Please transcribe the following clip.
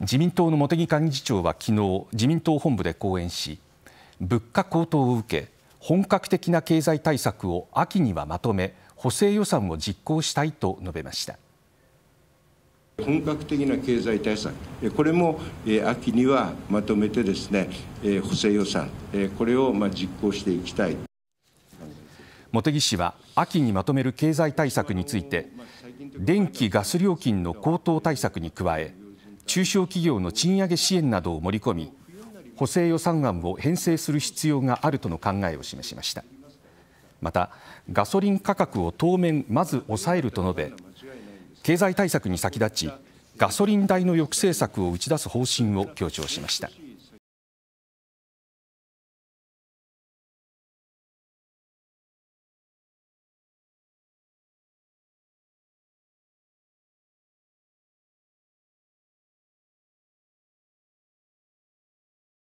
自民党の茂木幹事長は昨日自民党本部で講演し物価高騰を受け本格的な経済対策を秋にはまとめ補正予算を実行したいと述べました本格的な経済対策これも秋にはまとめてですね補正予算これをまあ実行していきたい茂木氏は秋にまとめる経済対策について電気・ガス料金の高騰対策に加え中小企業の賃上げ支援などを盛り込み補正予算案を編成する必要があるとの考えを示しましたまたガソリン価格を当面まず抑えると述べ経済対策に先立ちガソリン代の抑制策を打ち出す方針を強調しました。